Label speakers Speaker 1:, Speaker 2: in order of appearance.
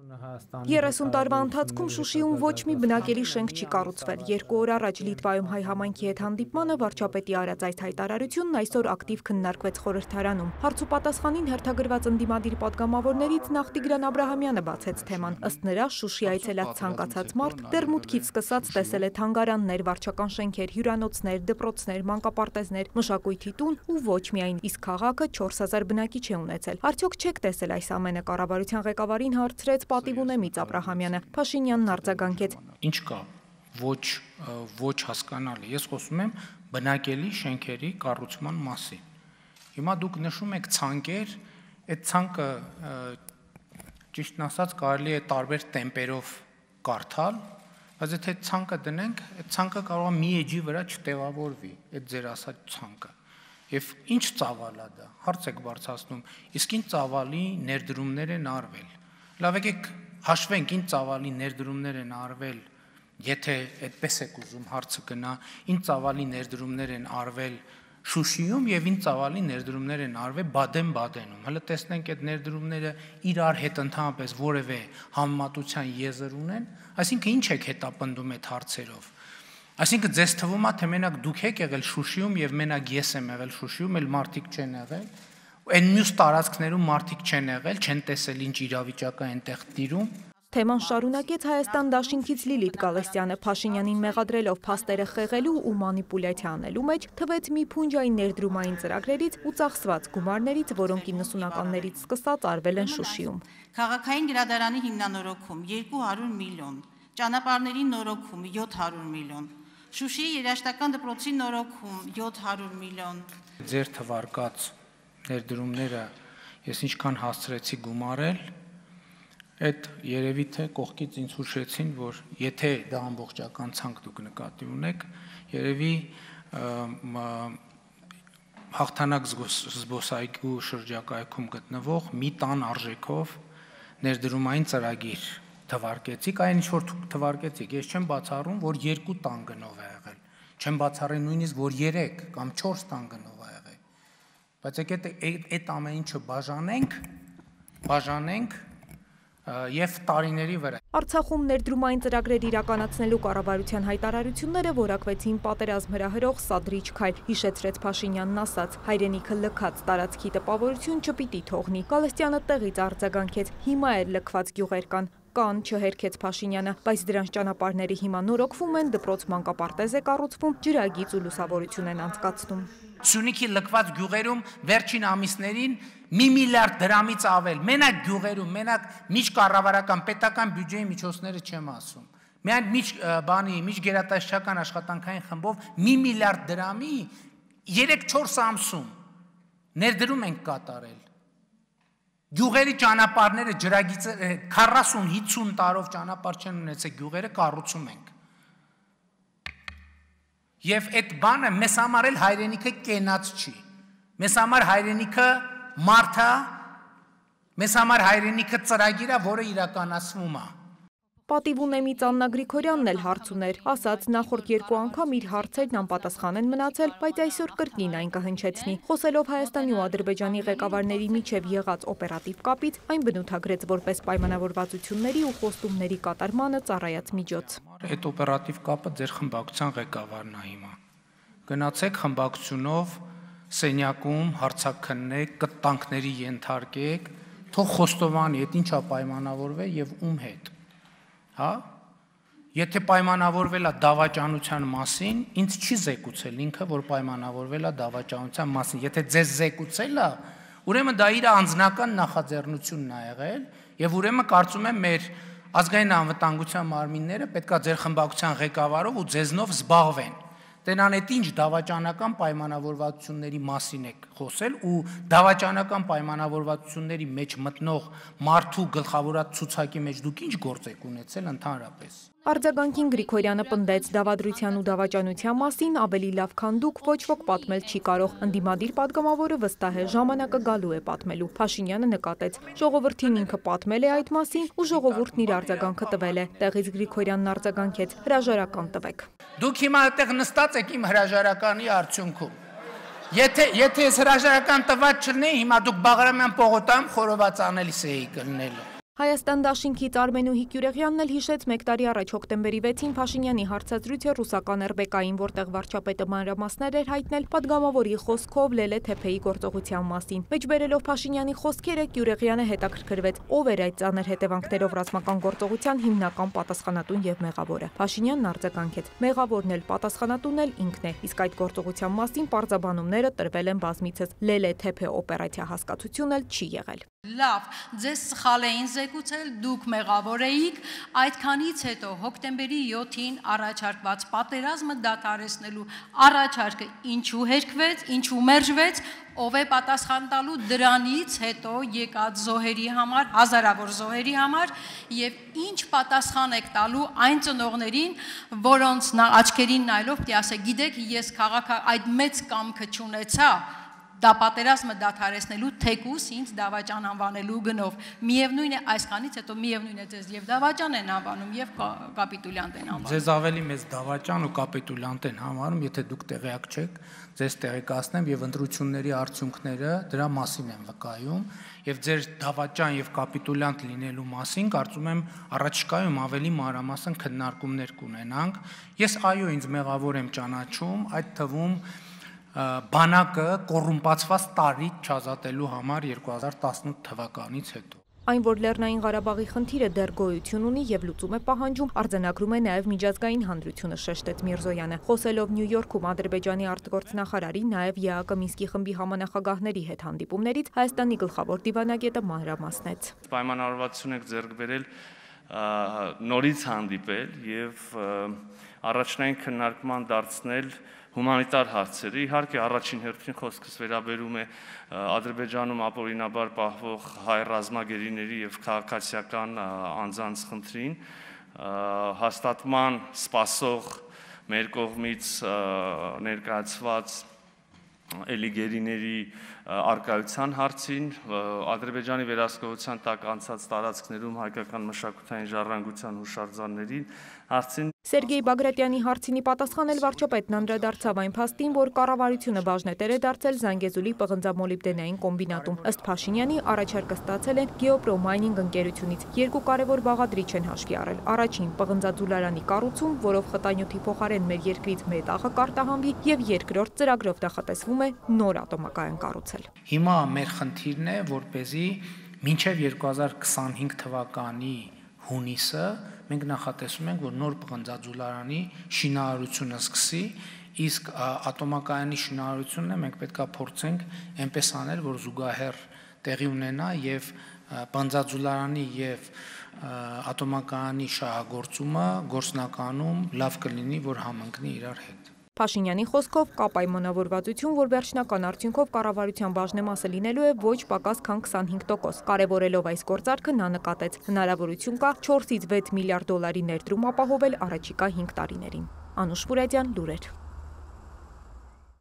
Speaker 1: 30
Speaker 2: տարվա ընթացքում Շուշիում ոչ մի բնակելի շենք չի կառուցվել։ Երկու օր առաջ Լիտվայում հայ համայնքի հետ հանդիպմանը վարչապետի արած այս հայտարարությունն այսօր ակտիվ քննարկվեց խորհրդարանում։ Հարց ու պատասխանին հերթագրված ընդդիմադիր падգամավորներից նախ Տիգրան Աբ รา համյանը բացեց թեման։ Ըստ նրա, Շուշի այցելած ցանկացած մարդ դեռ մուտքից սկսած տեսել է թանգարաններ, վարչական շենքեր, հյուրանոցներ, դպրոցներ, մանկապարտեզներ, մշակույթի տուն ու ոչ միայն, իսկ քաղաքը 4000 բնակիչ է ունեցել։ Արդյոք չեք տեսել այս ամենը կառավարության ղեկավարին հարցրեց պատիվ ունեմ Իծ Աբրահամյանը։ Փաշինյանն արձագանքեց.
Speaker 1: Ինչ կա ոչ ոչ հասկանալի։ Ես խոսում եմ բնակելի շենքերի կառուցման մասին։ Հիմա դուք նշում եք ցանկեր, այդ ցանկը ճիշտն ասած կարելի է տարբեր տեմպերով կարդալ, բայց եթե ցանկը դնենք, այդ ցանկը կարող է մի էջի վրա չտեղավորվի, այդ ձեր ասած ցանկը։ Եվ ինչ ծավալա դա։ Հարց եք բարձրացնում։ Իսկ ինչ ծավալի ներդրումներ են արվել։ Լավ եկեք հաշվենք ինչ ծավալի ներդրումներ են արվել, եթե այդպես եք ուզում հարցը գնա, ինչ ծավալի ներդրումներ են արվել Շուշիում եւ ինչ ծավալի ներդրումներ են արվել Բադեն-Բադենում։ Հələ տեսնենք այդ ներդրումները իրար հետ ընդհանրապես որևէ համեմատության եզր ունեն, այսինքն ինչ եք հետապնդում այդ հարցերով։ Այսինքն ձեզ թվում է թե մենակ դուք եք եղել Շուշիում եւ մենակ ես եմ եղել Շուշիում, այլ մարդիկ չեն եղել։ եղ Այն մյուս տարածքներում մարդիկ չեն եղել, չեն տեսել ինչ իրավիճակը այնտեղ տիրում,
Speaker 2: Թեման շարունակեց Հայաստան դաշինքից լիլիտ գալեստյանը պաշինյանին մեղադրելով պաստերը խեղելու ու մանիպուլետյանելու մեջ թվեց մի պունջային ներդրումային ծրագրերից ու ծախսված գումարներից, որոնք 90-ականներից սկսած արվել են շուշիում։ Կաղաքային գրադարանի
Speaker 1: հիմնանորոքում 200 միլոն, ճանապարների նորոքում 700 միլոն, շուշի երաշտական դպրոցի նորոքում 700 միլոն։ Ձեր թվարկած ներդրումները ես ինչքան հասցրեցի գումարել, այդ երևի թե կողքից ինձ հուշեցին, որ եթե դա ամբողջական ցանկ դուք նկատի ունեք, երևի հաղթանակ զբոսայգու շրջակայքում գտնվող մի տան արժեքով ներդրումային ծրագիր թվարկեցիք, այն ինչ որ թվարկեցիք, ես չեմ բացառում, որ երկու տան գնով է եղել։ Չեմ բացառի նույնիսկ, որ 3 կամ 4 տան գնով է Բայց եկեք այդ այդ ամեն ինչը բաժանենք, բաժանենք եւ տարիների վրա։
Speaker 2: Արցախում ներդրումային ծրագրեր իրականացնելու կառավարության հայտարարությունները որակվեցին պատերազմ հրահրող սադրիչ քայլ, հիշեցրեց Փաշինյանն ասաց։ Հայրենիքը լքած տարածքի տպավորություն չպիտի թողնի։ Կալստյանը տեղից արձագանքեց. հիմա էր լքված գյուղեր կան, կան, չհերքեց Փաշինյանը, բայց դրանց ճանապարհները հիմա նորոգվում են, դպրոց մանկապարտեզ է կառուցվում, ջրագից ու լուսավորություն են անցկացնում։
Speaker 1: Սյունիքի լքված գյուղերում վերջին ամիսներին մի միլիարդ դրամից ավել, մենակ գյուղերում, մենակ միջկառավարական պետական բյուջեի միջոցները չեմ ասում։ Միայն միջ բանի, միջգերատեսչական աշխատանքային խմբով 1 միլիարդ դրամի 3-4 ամսում ներդրում ենք կատարել Գյուղերի ճանապարհները ջրագիծը 40-50 տարով ճանապարհ չեն ունեցել, գյուղերը կառուցում ենք։ Եվ այդ բանը մեզ համար էլ հայրենիքը կենաց չի։ Մեզ համար հայրենիքը մարդա, մեզ համար հայրենիքը ծրագիրա, որը իրականացվում է։
Speaker 2: Պատիվ ունեմից Աննա Գրիգորյանն էլ հարց ուներ, ասաց նախորդ երկու անգամ իր հարցերն անպատասխան են մնացել, բայց այսօր կրկին այն կհնչեցնի։ Խոսելով Հայաստանի ու Ադրբեջանի ղեկավարների միջև եղած օպերատիվ կապից, այն բնութագրեց որպես պայմանավորվածությունների ու խոստումների կատարմանը ծառայած միջոց։
Speaker 1: Այդ օպերատիվ կապը ձեր խմբակցության ղեկավարն է հիմա։ Գնացեք խմբակցությունով սենյակում հարցակննեք, կտանքների ենթարկեք, թող խոստովանի, այդ ինչա պայմանավորվել եւ ում հետ հա? Եթե պայմանավորվել է դավաճանության մասին, ինձ չի զեկուցել ինքը, որ պայմանավորվել է դավաճանության մասին։ Եթե ձեզ զեկուցել է, ուրեմն դա իր անձնական նախաձեռնությունն է եղել, եւ ուրեմն կարծում եմ մեր ազգային անվտանգության մարմինները պետքա ձեր խմբակցության ղեկավարով ու ձեզնով զբաղվեն տենան այդ ինչ դավաճանական պայմանավորվածությունների մասին եք խոսել ու դավաճանական պայմանավորվածությունների մեջ մտնող մարդու գլխավորած ցուցակի մեջ դուք ինչ գործ եք ունեցել ընդհանրապես
Speaker 2: Արձագանքին Գրիգորյանը պնդեց դավադրության ու դավաճանության մասին ավելի լավ քան դուք ոչ ոք պատմել չի կարող։ Ընդդիմադիր падգամավորը վստահ է ժամանակը գալու է պատմելու։ Փաշինյանը նկատեց. ժողովրդին ինքը պատմել է այդ մասին ու ժողովուրդն իր արձագանքը տվել է։ Տեղից Գրիգորյանն արձագանքեց. հրաժարական տվեք։
Speaker 1: Դուք հիմա այդտեղ նստած եք իմ հրաժարականի արդյունքում։
Speaker 2: Եթե եթե ես հրաժարական
Speaker 1: տված չլինեի, հիմա դուք Բաղրամյան պողոտայում խորոված անելիս էի կլնելու։
Speaker 2: Հայաստան դաշինքից Արմենուհի Կյուրեղյանն էլ հիշեց մեկ տարի առաջ հոկտեմբերի 6-ին Փաշինյանի հարցազրույցը ռուսական Էրբեկային, որտեղ վարչապետը մանրամասներ էր հայտնել падգամավորի խոսքով Լելե Թեփեի գործողության մասին։ Մեջբերելով Փաշինյանի խոսքերը Կյուրեղյանը հետաքրքրվեց, ով էր այդ ցաներ հետևանքներով ռազմական գործողության հիմնական պատասխանատուն եւ մեղավորը։ Փաշինյանն արձագանքեց. Մեղավորն էլ պատասխանատունն էլ ինքն է, իսկ այդ գործողության մասին պարզաբանումները տրվել են բազմիցս։ Լելե Թեփե օպերացիա հասկացությունն էլ չի եղել։ Լավ, ձեզ սխալ էին զեկուցել, դուք մեղավոր էիք, այդքանից հետո հոկտեմբերի 7-ին առաջարկված պատերազմը դադարեցնելու առաջարկը ինչու հերկվեց, ինչու մերժվեց, ով է պատասխան տալու դրանից հետո եկած զոհերի համար, հազարավոր զոհերի համար եւ ինչ պատասխան եք տալու այն ծնողներին, որոնց նա աչքերին նայելով դի «Դե ասե, գիտեք, ես քաղաք այդ մեծ կամքը չունեցա, դա պատերազմը դադարեցնելու թեկուս ինձ դավաճան անվանելու գնով։ Միևնույն է այսքանից հետո միևնույն է ձեզ եւ դավաճան են անվանում եւ կապիտուլյանտ են անվանում։
Speaker 1: Ձեզ ավելի մեծ դավաճան ու կապիտուլյանտ են համարում, եթե դուք տեղյակ չեք, ձեզ տեղեկացնեմ եւ ընտրությունների արդյունքները դրա մասին են վկայում եւ ձեր դավաճան եւ կապիտուլյանտ լինելու մասին կարծում եմ առաջիկայում ավելի մանրամասն քննարկումներ կունենանք։ Ես այո, ինձ մեղավոր եմ ճանաչում, այդ թվում բանակը կոռումպացված տարիք չազատելու համար 2018 թվականից հետո։
Speaker 2: Այն, որ Լեռնային Ղարաբաղի խնդիրը դեռ գոյություն ունի եւ լուծում է պահանջում, արձանագրում է նաեւ միջազգային հանդրությունը շեշտեց Միրզոյանը։ Խոսելով Նյու Յորքում Ադրբեջանի արտգործնախարարի նաեւ ԵԱԿ Մինսկի խմբի համանախագահների հետ հանդիպումներից Հայաստանի գլխավոր դիվանագետը մանրամասնեց։
Speaker 1: Պայմանավորվածություն եք ձեռք բերել նորից հանդիպել եւ առաջնային քննարկման դարձնել հումանիտար հարցերը։ Իհարկե առաջին հերթին խոսքս վերաբերում է Ադրբեջանում ապօրինաբար պահվող հայ ռազմագերիների եւ քաղաքացիական անձանց խնդրին հաստատման սпасող մեր կողմից ներկայացված էլիգերիների արկայության հարցին Ադրբեջանի վերահսկողության տակ անցած տարածքներում հայկական մշակութային ժառանգության հուշարձաններին հարցին
Speaker 2: Սերգեյ Բագրատյանի հարցինի պատասխան էլ վարչապետն անդրադարձավ այն փաստին, որ կառավարությունը բաժնետեր է դարձել Զանգեզուլի պղնձամոլիբդենային կոմբինատում։ Ըստ Փաշինյանի, առաջարկը ստացել են Geopro Mining ընկերությունից։ Երկու կարևոր բաղադրիչ են հաշվի առել։ Առաջին՝ պղնձաձուլարանի կառուցում, որով խտանյութի փոխարեն մեր երկրից մետաղը կարտահանվի, եւ երկրորդ ծրագրով նախատեսվում է նոր ատոմակայան կառուցել։
Speaker 1: Հիմա մեր խնդիրն է, որ เป զի մինչև 2025 թվականի հունիսը մենք նախատեսում ենք, որ նոր պղնձաձուլարանի շինարարությունը սկսի, իսկ ատոմակայանի շինարարությունն է մենք պետքա փորձենք այնպես անել, որ զուգահեռ տեղի ունենա եւ պղնձաձուլարանի եւ ատոմակայանի շահագործումը գործնականում լավ կլինի, որ համընկնի իրար
Speaker 2: հետ։ Փաշինյանի խոսքով կա պայմանավորվածություն, որ վերջնական արդյունքով կառավարության բաժնեմասը լինելու է ոչ պակաս քան 25%։ Կարևորելով այս գործարքը նա նկատեց. հնարավորություն կա 4-ից 6 միլիարդ դոլարի ներդրում ապահովել առաջիկա 5 տարիներին։ Անուշ Բուրեդյան, Լուրեր։